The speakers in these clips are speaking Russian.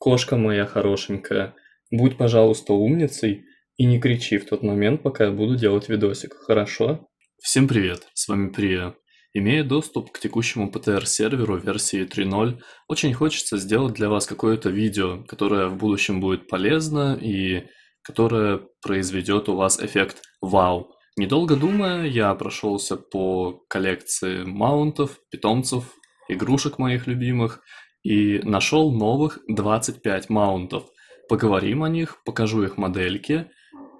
кошка моя хорошенькая, будь, пожалуйста, умницей и не кричи в тот момент, пока я буду делать видосик, хорошо? Всем привет, с вами Прия. Имея доступ к текущему ПТР-серверу версии 3.0, очень хочется сделать для вас какое-то видео, которое в будущем будет полезно и которое произведет у вас эффект «Вау!». Недолго думая, я прошелся по коллекции маунтов, питомцев, игрушек моих любимых и нашел новых 25 маунтов. Поговорим о них, покажу их модельки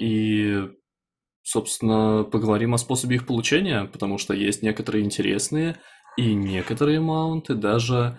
и, собственно, поговорим о способе их получения, потому что есть некоторые интересные, и некоторые маунты даже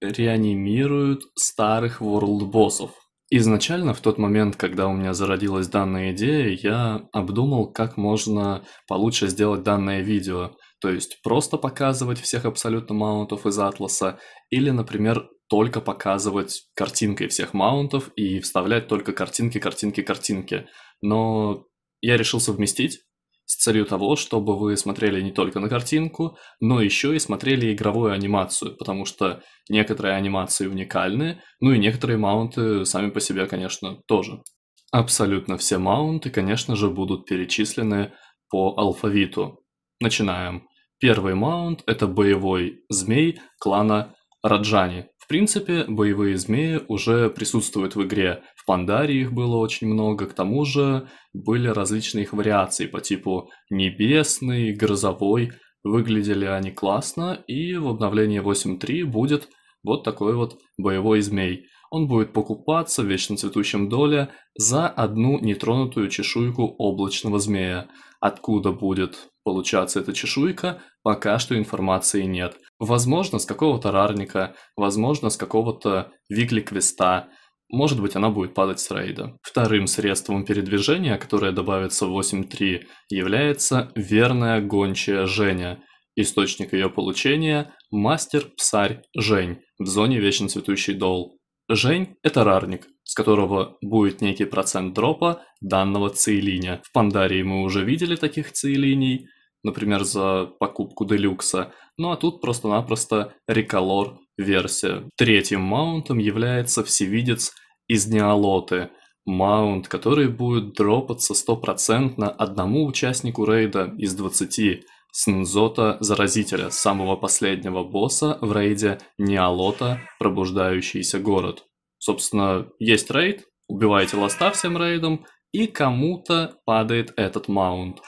реанимируют старых ворлд-боссов. Изначально, в тот момент, когда у меня зародилась данная идея, я обдумал, как можно получше сделать данное видео – то есть просто показывать всех абсолютно маунтов из атласа, или, например, только показывать картинкой всех маунтов и вставлять только картинки, картинки, картинки. Но я решил совместить с целью того, чтобы вы смотрели не только на картинку, но еще и смотрели игровую анимацию, потому что некоторые анимации уникальны, ну и некоторые маунты сами по себе, конечно, тоже. Абсолютно все маунты, конечно же, будут перечислены по алфавиту. Начинаем Первый маунт – это боевой змей клана Раджани. В принципе, боевые змеи уже присутствуют в игре. В Пандарии их было очень много, к тому же были различные их вариации по типу небесный, грозовой. Выглядели они классно, и в обновлении 8.3 будет вот такой вот боевой змей. Он будет покупаться в вечно цветущем доле за одну нетронутую чешуйку облачного змея. Откуда будет получаться эта чешуйка, Пока что информации нет. Возможно, с какого-то рарника, возможно, с какого-то вигли-квеста. Может быть, она будет падать с рейда. Вторым средством передвижения, которое добавится в 8.3, является верная гончая Женя. Источник ее получения – мастер-псарь Жень в зоне Вечно Цветущий Дол. Жень – это рарник, с которого будет некий процент дропа данного цейлиня. В Пандарии мы уже видели таких цейлиней – например, за покупку делюкса. Ну а тут просто-напросто реколор версия. Третьим маунтом является всевидец из Неолоты. Маунт, который будет дропаться стопроцентно одному участнику рейда из 20 Сензота Заразителя, самого последнего босса в рейде Неолота Пробуждающийся город. Собственно, есть рейд, убиваете ласта всем рейдом, и кому-то падает этот маунт.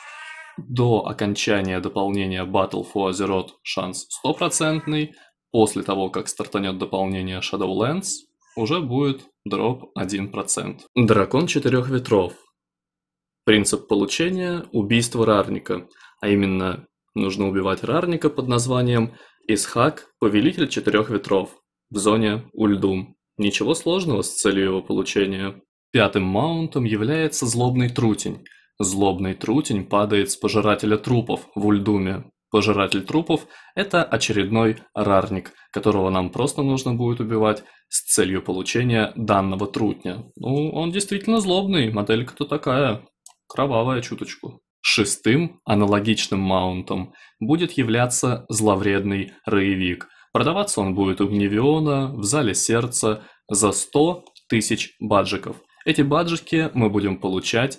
До окончания дополнения Battle for Azeroth шанс стопроцентный. После того, как стартанет дополнение Shadowlands, уже будет дроп 1%. Дракон четырех ветров. Принцип получения – убийство рарника, а именно нужно убивать рарника под названием Исхак – Повелитель четырех ветров в зоне Ульдум. Ничего сложного с целью его получения. Пятым маунтом является злобный трутень – Злобный трутень падает с пожирателя трупов в Ульдуме. Пожиратель трупов – это очередной рарник, которого нам просто нужно будет убивать с целью получения данного трутня. Ну, он действительно злобный, моделька-то такая, кровавая чуточку. Шестым аналогичным маунтом будет являться зловредный роевик. Продаваться он будет у Гневиона в зале сердца за 100 тысяч баджиков. Эти баджики мы будем получать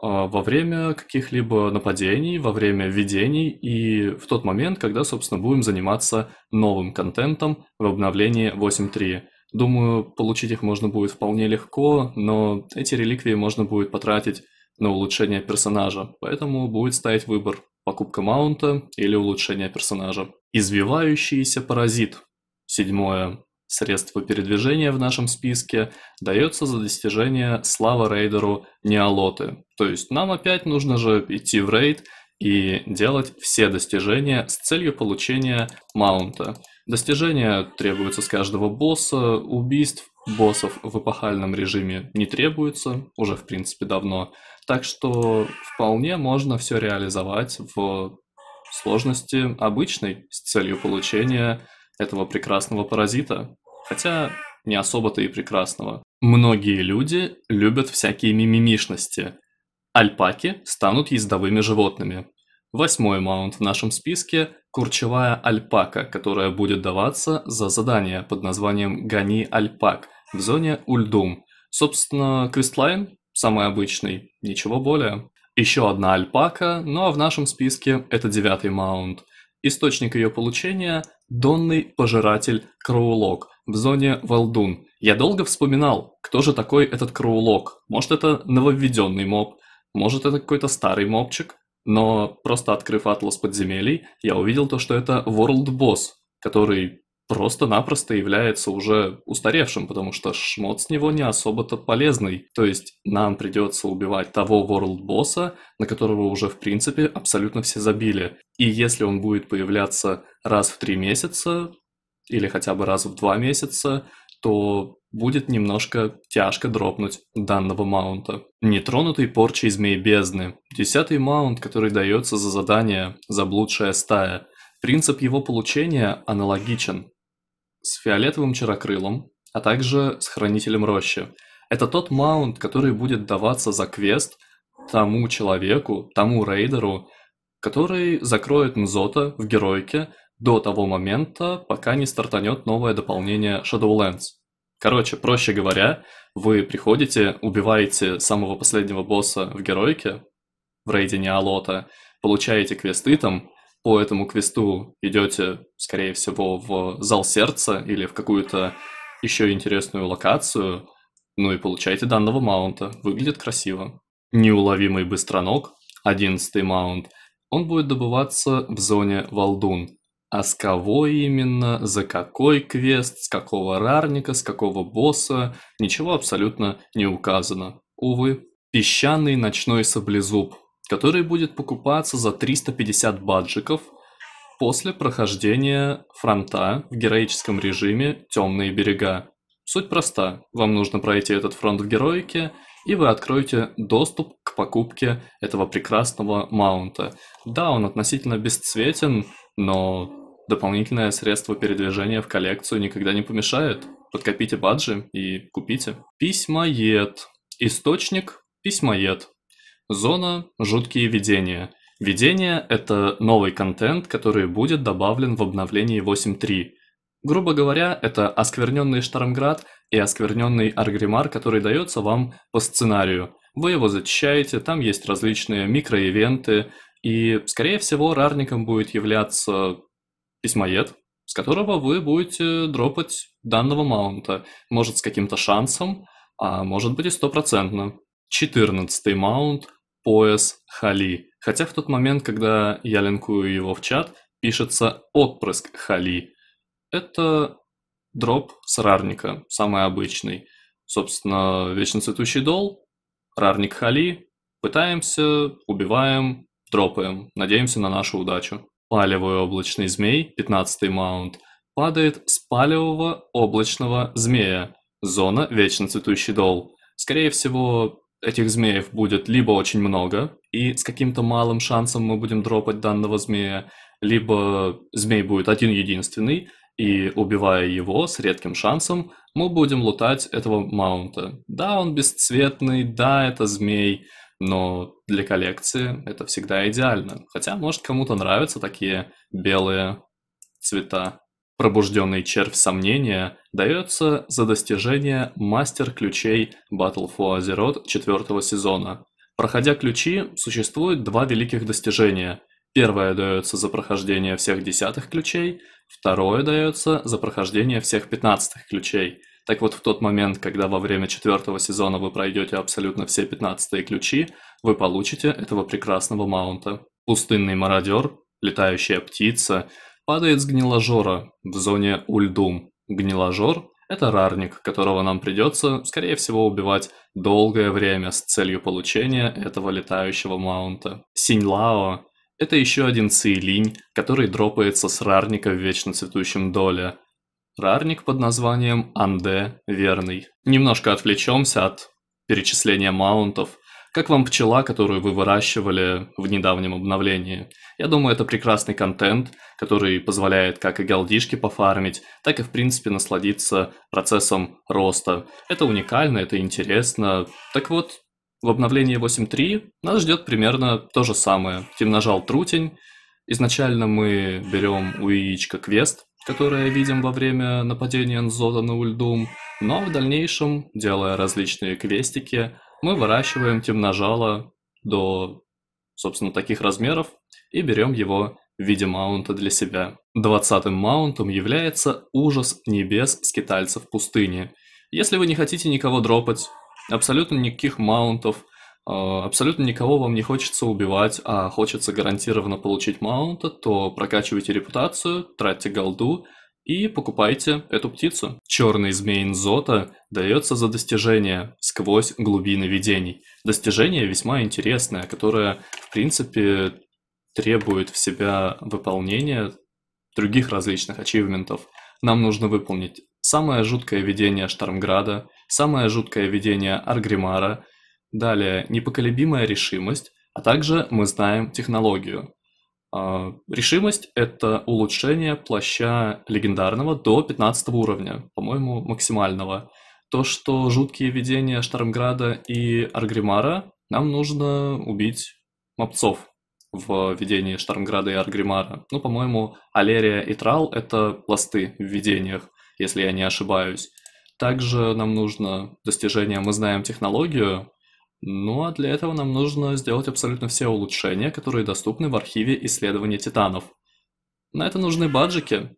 а, во время каких-либо нападений, во время введений и в тот момент, когда, собственно, будем заниматься новым контентом в обновлении 8.3. Думаю, получить их можно будет вполне легко, но эти реликвии можно будет потратить на улучшение персонажа, поэтому будет стоять выбор покупка маунта или улучшение персонажа. Извивающийся паразит. Седьмое. Средство передвижения в нашем списке дается за достижение слава рейдеру неолоты. То есть нам опять нужно же идти в рейд и делать все достижения с целью получения маунта. Достижения требуются с каждого босса, убийств боссов в эпохальном режиме не требуется, уже в принципе давно. Так что вполне можно все реализовать в сложности обычной с целью получения этого прекрасного паразита. Хотя не особо-то и прекрасного. Многие люди любят всякие мимимишности. Альпаки станут ездовыми животными. Восьмой маунт в нашем списке – курчевая альпака, которая будет даваться за задание под названием «Гони альпак» в зоне Ульдум. Собственно, квестлайн самый обычный, ничего более. Еще одна альпака, ну а в нашем списке это девятый маунт. Источник ее получения – Донный пожиратель Кроулок в зоне Валдун. Я долго вспоминал, кто же такой этот Кроулок. Может, это нововведенный моб, может, это какой-то старый мобчик. Но просто открыв атлас подземелий, я увидел то, что это World Boss, который просто-напросто является уже устаревшим, потому что шмот с него не особо-то полезный. То есть нам придется убивать того World босса, на которого уже в принципе абсолютно все забили. И если он будет появляться раз в три месяца или хотя бы раз в два месяца, то будет немножко тяжко дропнуть данного маунта. Нетронутый порчей Змей Бездны. Десятый маунт, который дается за задание «Заблудшая стая». Принцип его получения аналогичен с фиолетовым чарокрылом, а также с хранителем рощи. Это тот маунт, который будет даваться за квест тому человеку, тому рейдеру, который закроет Мзота в геройке, до того момента, пока не стартанет новое дополнение Shadowlands. Короче, проще говоря, вы приходите, убиваете самого последнего босса в героике, в рейде Неолота, получаете квесты там, по этому квесту идете, скорее всего, в зал сердца или в какую-то еще интересную локацию, ну и получаете данного маунта. Выглядит красиво. Неуловимый быстроног, одиннадцатый маунт, он будет добываться в зоне Валдун. А с кого именно, за какой квест, с какого рарника, с какого босса, ничего абсолютно не указано. Увы. Песчаный ночной саблезуб, который будет покупаться за 350 баджиков после прохождения фронта в героическом режиме «Темные берега». Суть проста. Вам нужно пройти этот фронт в героике, и вы откроете доступ к покупке этого прекрасного маунта. Да, он относительно бесцветен, но дополнительное средство передвижения в коллекцию никогда не помешает. Подкопите баджи и купите. Письмоед. Источник – письмоед. Зона – жуткие видения. Видение – это новый контент, который будет добавлен в обновлении 8.3. Грубо говоря, это оскверненный Штормград и оскверненный Аргримар, который дается вам по сценарию. Вы его зачищаете, там есть различные микроивенты, и, скорее всего, рарником будет являться письмоед, с которого вы будете дропать данного маунта. Может, с каким-то шансом, а может быть и стопроцентно. 14 маунт – пояс Хали. Хотя в тот момент, когда я линкую его в чат, пишется «отпрыск Хали». Это дроп с рарника, самый обычный. Собственно, вечно цветущий дол, рарник Хали, пытаемся, убиваем, Тропаем, надеемся на нашу удачу. Палевый облачный змей, 15 маунт, падает с палевого облачного змея. Зона вечно цветущий дол. Скорее всего, этих змеев будет либо очень много, и с каким-то малым шансом мы будем дропать данного змея, либо змей будет один-единственный, и убивая его с редким шансом, мы будем лутать этого маунта. Да, он бесцветный, да, это змей, но для коллекции это всегда идеально. Хотя, может, кому-то нравятся такие белые цвета. Пробужденный червь сомнения дается за достижение мастер ключей Battle for Azeroth четвертого сезона. Проходя ключи, существует два великих достижения. Первое дается за прохождение всех десятых ключей, второе дается за прохождение всех пятнадцатых ключей – так вот, в тот момент, когда во время четвертого сезона вы пройдете абсолютно все 15 ключи, вы получите этого прекрасного маунта. Пустынный мародер, летающая птица, падает с гниложора в зоне Ульдум. Гниложор – это рарник, которого нам придется, скорее всего, убивать долгое время с целью получения этого летающего маунта. Синьлао – это еще один Циилинь, который дропается с рарника в вечно цветущем доле – рарник под названием Анде Верный. Немножко отвлечемся от перечисления маунтов. Как вам пчела, которую вы выращивали в недавнем обновлении? Я думаю, это прекрасный контент, который позволяет как и голдишки пофармить, так и в принципе насладиться процессом роста. Это уникально, это интересно. Так вот, в обновлении 8.3 нас ждет примерно то же самое. Темножал трутень. Изначально мы берем у яичка квест, которое видим во время нападения Нзота на Ульдум, но в дальнейшем, делая различные квестики, мы выращиваем темножало до, собственно, таких размеров и берем его в виде маунта для себя. Двадцатым маунтом является ужас небес скитальцев пустыни. Если вы не хотите никого дропать, абсолютно никаких маунтов – а, абсолютно никого вам не хочется убивать, а хочется гарантированно получить маунта, то прокачивайте репутацию, тратьте голду и покупайте эту птицу. Черный змеин Зота дается за достижение сквозь глубины видений. Достижение весьма интересное, которое, в принципе, требует в себя выполнения других различных ачивментов. Нам нужно выполнить самое жуткое видение Штормграда, самое жуткое видение Аргримара – Далее, непоколебимая решимость, а также мы знаем технологию. А, решимость – это улучшение плаща легендарного до 15 уровня, по-моему, максимального. То, что жуткие видения Штормграда и Аргримара, нам нужно убить мопцов в видении Штормграда и Аргримара. Ну, по-моему, Алерия и Трал – это пласты в видениях, если я не ошибаюсь. Также нам нужно достижение «Мы знаем технологию», ну а для этого нам нужно сделать абсолютно все улучшения, которые доступны в архиве исследования титанов. На это нужны баджики.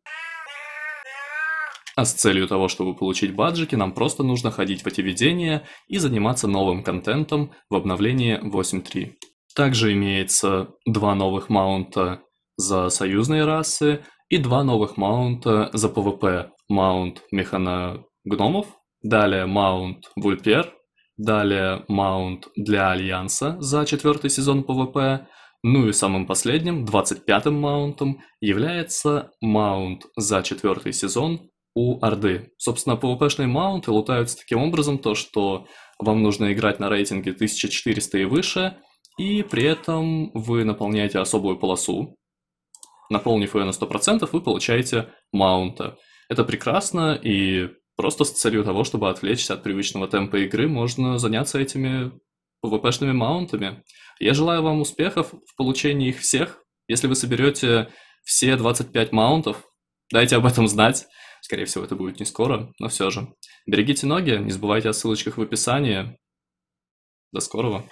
А с целью того, чтобы получить баджики, нам просто нужно ходить в эти видения и заниматься новым контентом в обновлении 8.3. Также имеется два новых маунта за союзные расы и два новых маунта за ПВП. Маунт механа гномов, далее маунт вульпер Далее маунт для Альянса за четвертый сезон ПВП. Ну и самым последним, 25-м маунтом, является маунт за четвертый сезон у Орды. Собственно, PvP-шные маунты лутаются таким образом, то что вам нужно играть на рейтинге 1400 и выше, и при этом вы наполняете особую полосу. Наполнив ее на 100%, вы получаете маунта. Это прекрасно, и Просто с целью того, чтобы отвлечься от привычного темпа игры, можно заняться этими PvP-шными маунтами. Я желаю вам успехов в получении их всех. Если вы соберете все 25 маунтов, дайте об этом знать. Скорее всего, это будет не скоро, но все же. Берегите ноги, не забывайте о ссылочках в описании. До скорого.